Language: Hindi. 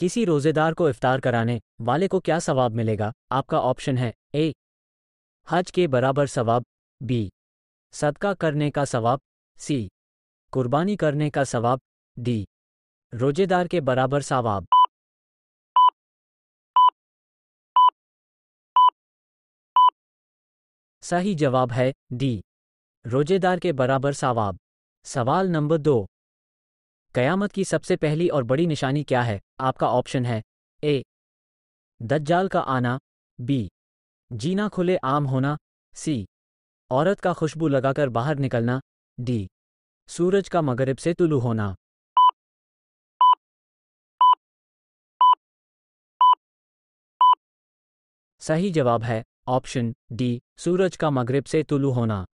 किसी रोजेदार को इफ्तार कराने वाले को क्या सवाब मिलेगा आपका ऑप्शन है ए हज के बराबर सवाब बी सदका करने का सवाब सी कुर्बानी करने का सवाब डी रोजेदार के बराबर सवाब सही जवाब है डी रोजेदार के बराबर सवाब सवाल नंबर दो कयामत की सबसे पहली और बड़ी निशानी क्या है आपका ऑप्शन है ए दज्जाल का आना बी जीना खुले आम होना सी औरत का खुशबू लगाकर बाहर निकलना डी सूरज का मगरब से तुलू होना सही जवाब है ऑप्शन डी सूरज का मगरब से तुलू होना